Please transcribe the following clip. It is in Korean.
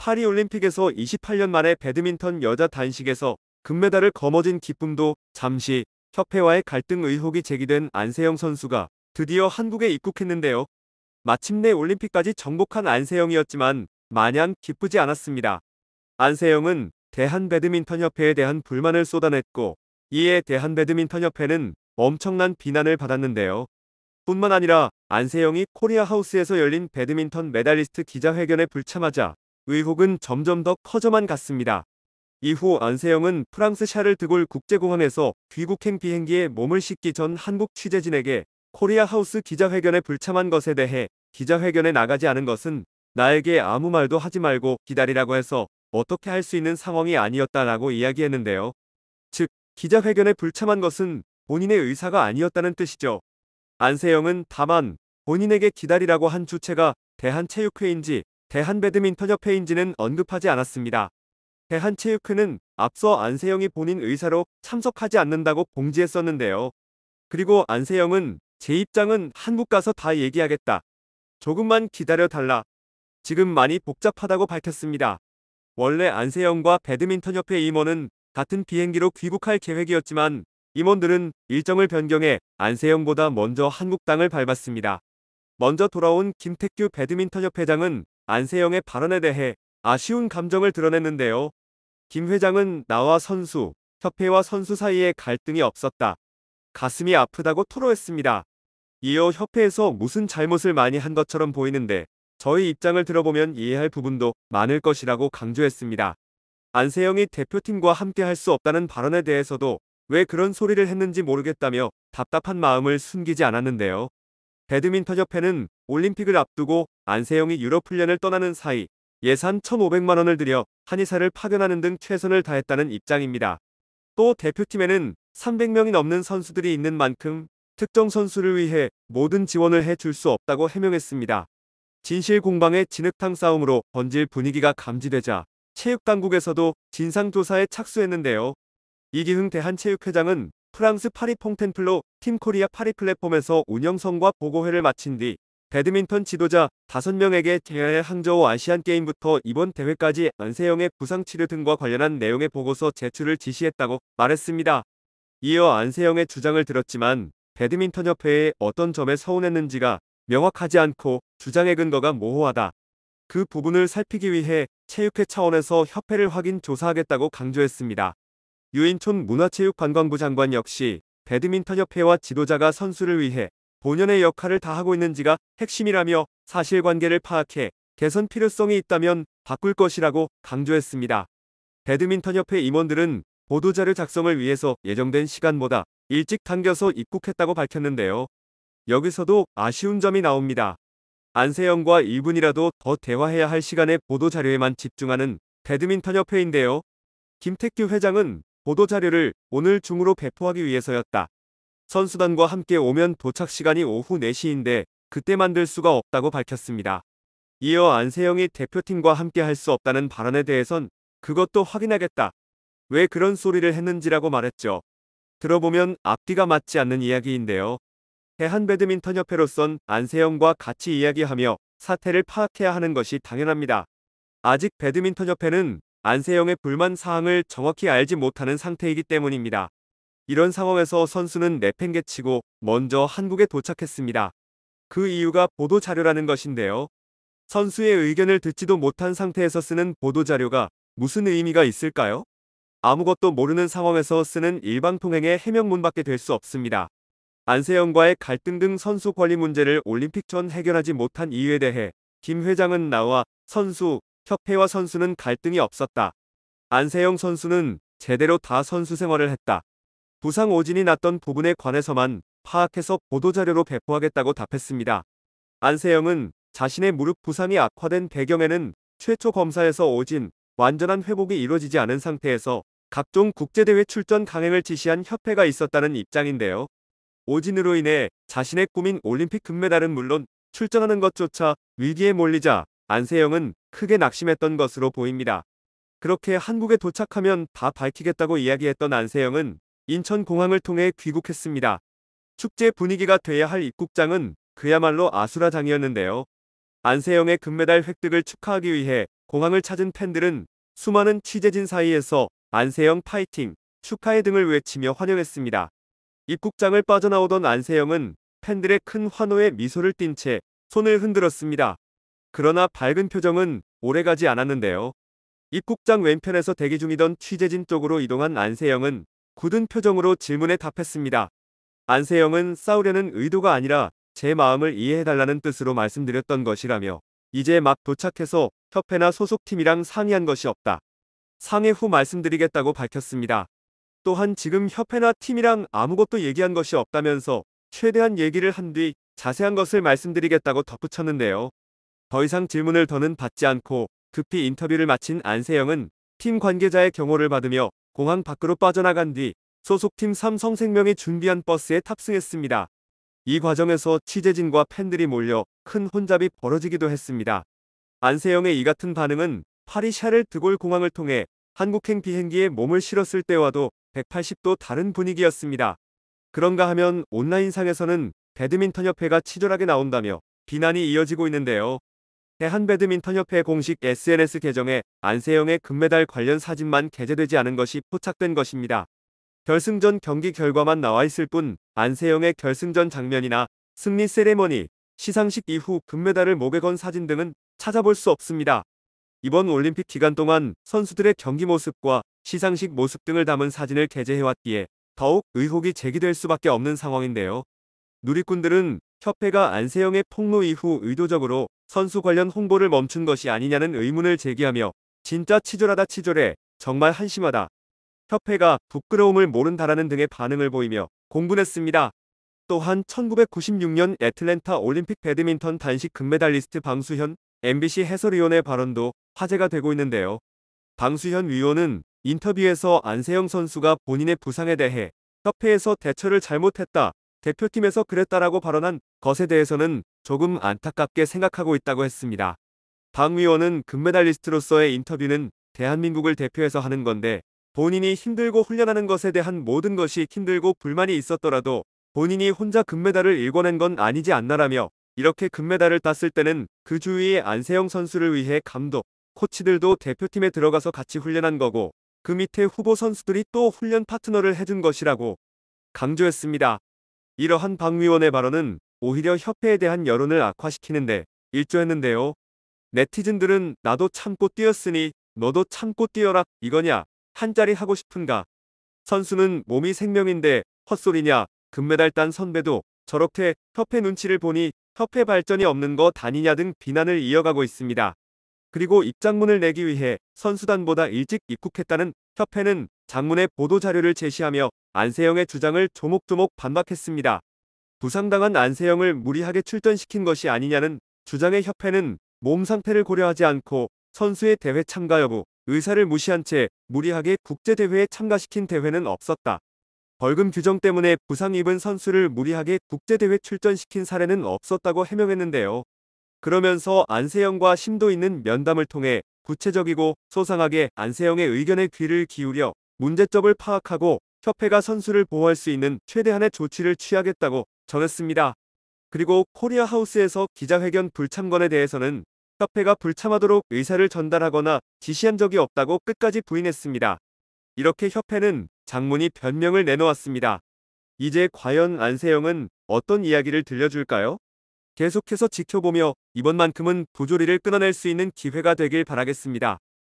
파리올림픽에서 28년 만에 배드민턴 여자 단식에서 금메달을 거머쥔 기쁨도 잠시 협회와의 갈등 의혹이 제기된 안세영 선수가 드디어 한국에 입국했는데요. 마침내 올림픽까지 정복한 안세영이었지만 마냥 기쁘지 않았습니다. 안세영은 대한배드민턴협회에 대한 불만을 쏟아냈고 이에 대한배드민턴협회는 엄청난 비난을 받았는데요. 뿐만 아니라 안세영이 코리아 하우스에서 열린 배드민턴 메달리스트 기자회견에 불참하자 의혹은 점점 더 커져만 갔습니다. 이후 안세영은 프랑스 샤를 드골 국제공항에서 귀국행 비행기에 몸을 씻기전 한국 취재진에게 코리아 하우스 기자회견에 불참한 것에 대해 기자회견에 나가지 않은 것은 나에게 아무 말도 하지 말고 기다리라고 해서 어떻게 할 수 있는 상황이 아니었다라고 이야기했는데요. 즉, 기자회견에 불참한 것은 본인의 의사가 아니었다는 뜻이죠. 안세영은 다만 본인에게 기다리라고 한 주체가 대한체육회인지 대한배드민턴협회인지는 언급하지 않았습니다. 대한체육회는 앞서 안세영이 본인 의사로 참석하지 않는다고 공지했었는데요. 그리고 안세영은 제 입장은 한국 가서 다 얘기하겠다. 조금만 기다려달라. 지금 많이 복잡하다고 밝혔습니다. 원래 안세영과 배드민턴협회 임원은 같은 비행기로 귀국할 계획이었지만 임원들은 일정을 변경해 안세영보다 먼저 한국 땅을 밟았습니다. 먼저 돌아온 김택규 배드민턴협회장은 안세영의 발언에 대해 아쉬운 감정을 드러냈는데요. 김 회장은 나와 선수, 협회와 선수 사이에 갈등이 없었다. 가슴이 아프다고 토로했습니다. 이어 협회에서 무슨 잘못을 많이 한 것처럼 보이는데 저희 입장을 들어보면 이해할 부분도 많을 것이라고 강조했습니다. 안세영이 대표팀과 함께 할 수 없다는 발언에 대해서도 왜 그런 소리를 했는지 모르겠다며 답답한 마음을 숨기지 않았는데요. 배드민턴 협회는 올림픽을 앞두고 안세영이 유럽 훈련을 떠나는 사이 예산 1,500만 원을 들여 한의사를 파견하는 등 최선을 다했다는 입장입니다. 또 대표팀에는 300명이 넘는 선수들이 있는 만큼 특정 선수를 위해 모든 지원을 해줄 수 없다고 해명했습니다. 진실 공방의 진흙탕 싸움으로 번질 분위기가 감지되자 체육당국에서도 진상조사에 착수했는데요. 이기흥 대한체육회장은 프랑스 파리 퐁텐플로 팀코리아 파리 플랫폼에서 운영성과 보고회를 마친 뒤 배드민턴 지도자 5명에게 제야의 항저우 아시안게임부터 이번 대회까지 안세영의 부상 치료 등과 관련한 내용의 보고서 제출을 지시했다고 말했습니다. 이어 안세영의 주장을 들었지만 배드민턴 협회의 어떤 점에 서운했는지가 명확하지 않고 주장의 근거가 모호하다. 그 부분을 살피기 위해 체육회 차원에서 협회를 확인 조사하겠다고 강조했습니다. 유인촌 문화체육관광부 장관 역시 배드민턴 협회와 지도자가 선수를 위해 본연의 역할을 다하고 있는지가 핵심이라며 사실관계를 파악해 개선 필요성이 있다면 바꿀 것이라고 강조했습니다. 배드민턴협회 임원들은 보도자료 작성을 위해서 예정된 시간보다 일찍 당겨서 입국했다고 밝혔는데요. 여기서도 아쉬운 점이 나옵니다. 안세영과 1분이라도 더 대화해야 할 시간에 보도자료에만 집중하는 배드민턴협회인데요. 김택규 회장은 보도자료를 오늘 중으로 배포하기 위해서였다. 선수단과 함께 오면 도착 시간이 오후 4시인데 그때 만들 수가 없다고 밝혔습니다. 이어 안세영이 대표팀과 함께 할 수 없다는 발언에 대해선 그것도 확인하겠다. 왜 그런 소리를 했는지라고 말했죠. 들어보면 앞뒤가 맞지 않는 이야기인데요. 대한배드민턴협회로선 안세영과 같이 이야기하며 사태를 파악해야 하는 것이 당연합니다. 아직 배드민턴협회는 안세영의 불만 사항을 정확히 알지 못하는 상태이기 때문입니다. 이런 상황에서 선수는 내팽개치고 먼저 한국에 도착했습니다. 그 이유가 보도자료라는 것인데요. 선수의 의견을 듣지도 못한 상태에서 쓰는 보도자료가 무슨 의미가 있을까요? 아무것도 모르는 상황에서 쓰는 일방통행의 해명문밖에 될 수 없습니다. 안세영과의 갈등 등 선수 권리 문제를 올림픽 전 해결하지 못한 이유에 대해 김 회장은 나와 선수, 협회와 선수는 갈등이 없었다. 안세영 선수는 제대로 다 선수 생활을 했다. 부상 오진이 났던 부분에 관해서만 파악해서 보도자료로 배포하겠다고 답했습니다. 안세영은 자신의 무릎 부상이 악화된 배경에는 최초 검사에서 오진, 완전한 회복이 이루어지지 않은 상태에서 각종 국제대회 출전 강행을 지시한 협회가 있었다는 입장인데요. 오진으로 인해 자신의 꿈인 올림픽 금메달은 물론 출전하는 것조차 위기에 몰리자 안세영은 크게 낙심했던 것으로 보입니다. 그렇게 한국에 도착하면 다 밝히겠다고 이야기했던 안세영은 인천공항을 통해 귀국했습니다. 축제 분위기가 돼야 할 입국장은 그야말로 아수라장이었는데요. 안세영의 금메달 획득을 축하하기 위해 공항을 찾은 팬들은 수많은 취재진 사이에서 안세영 파이팅, 축하해 등을 외치며 환영했습니다. 입국장을 빠져나오던 안세영은 팬들의 큰 환호에 미소를 띤 채 손을 흔들었습니다. 그러나 밝은 표정은 오래가지 않았는데요. 입국장 왼편에서 대기 중이던 취재진 쪽으로 이동한 안세영은 굳은 표정으로 질문에 답했습니다. 안세영은 싸우려는 의도가 아니라 제 마음을 이해해달라는 뜻으로 말씀드렸던 것이라며 이제 막 도착해서 협회나 소속팀이랑 상의한 것이 없다. 상해 후 말씀드리겠다고 밝혔습니다. 또한 지금 협회나 팀이랑 아무것도 얘기한 것이 없다면서 최대한 얘기를 한 뒤 자세한 것을 말씀드리겠다고 덧붙였는데요. 더 이상 질문을 더는 받지 않고 급히 인터뷰를 마친 안세영은 팀 관계자의 경호를 받으며 공항 밖으로 빠져나간 뒤 소속팀 삼성생명이 준비한 버스에 탑승했습니다. 이 과정에서 취재진과 팬들이 몰려 큰 혼잡이 벌어지기도 했습니다. 안세영의 이 같은 반응은 파리 샤를 드골 공항을 통해 한국행 비행기에 몸을 실었을 때와도 180도 다른 분위기였습니다. 그런가 하면 온라인상에서는 배드민턴 협회가 치졸하게 나온다며 비난이 이어지고 있는데요. 대한 배드민턴협회 공식 SNS 계정에 안세영의 금메달 관련 사진만 게재되지 않은 것이 포착된 것입니다. 결승전 경기 결과만 나와 있을 뿐 안세영의 결승전 장면이나 승리 세레머니, 시상식 이후 금메달을 목에 건 사진 등은 찾아볼 수 없습니다. 이번 올림픽 기간 동안 선수들의 경기 모습과 시상식 모습 등을 담은 사진을 게재해왔기에 더욱 의혹이 제기될 수밖에 없는 상황인데요. 누리꾼들은 협회가 안세영의 폭로 이후 의도적으로 선수 관련 홍보를 멈춘 것이 아니냐는 의문을 제기하며 진짜 치졸하다 치졸해 정말 한심하다. 협회가 부끄러움을 모른다라는 등의 반응을 보이며 공분했습니다. 또한 1996년 애틀랜타 올림픽 배드민턴 단식 금메달리스트 방수현 MBC 해설위원의 발언도 화제가 되고 있는데요. 방수현 위원은 인터뷰에서 안세영 선수가 본인의 부상에 대해 협회에서 대처를 잘못했다. 대표팀에서 그랬다라고 발언한 것에 대해서는 조금 안타깝게 생각하고 있다고 했습니다. 박 위원은 금메달리스트로서의 인터뷰는 대한민국을 대표해서 하는 건데 본인이 힘들고 훈련하는 것에 대한 모든 것이 힘들고 불만이 있었더라도 본인이 혼자 금메달을 일궈낸 건 아니지 않나라며 이렇게 금메달을 땄을 때는 그 주위의 안세영 선수를 위해 감독, 코치들도 대표팀에 들어가서 같이 훈련한 거고 그 밑에 후보 선수들이 또 훈련 파트너를 해준 것이라고 강조했습니다. 이러한 박 위원의 발언은 오히려 협회에 대한 여론을 악화시키는데 일조했는데요. 네티즌들은 나도 참고 뛰었으니 너도 참고 뛰어라 이거냐 한자리 하고 싶은가 선수는 몸이 생명인데 헛소리냐 금메달 딴 선배도 저렇게 협회 눈치를 보니 협회 발전이 없는 거다니냐등 비난을 이어가고 있습니다. 그리고 입장문을 내기 위해 선수단보다 일찍 입국했다는 협회는 장문의 보도자료를 제시하며 안세영의 주장을 조목조목 반박했습니다. 부상당한 안세영을 무리하게 출전시킨 것이 아니냐는 주장의 협회는 몸 상태를 고려하지 않고 선수의 대회 참가 여부, 의사를 무시한 채 무리하게 국제대회에 참가시킨 대회는 없었다. 벌금 규정 때문에 부상 입은 선수를 무리하게 국제대회 출전시킨 사례는 없었다고 해명했는데요. 그러면서 안세영과 심도 있는 면담을 통해 구체적이고 소상하게 안세영의 의견에 귀를 기울여 문제점을 파악하고 협회가 선수를 보호할 수 있는 최대한의 조치를 취하겠다고 전했습니다. 그리고 코리아 하우스에서 기자회견 불참권에 대해서는 협회가 불참하도록 의사를 전달하거나 지시한 적이 없다고 끝까지 부인했습니다. 이렇게 협회는 장문이 변명을 내놓았습니다. 이제 과연 안세영은 어떤 이야기를 들려줄까요? 계속해서 지켜보며 이번만큼은 부조리를 끊어낼 수 있는 기회가 되길 바라겠습니다.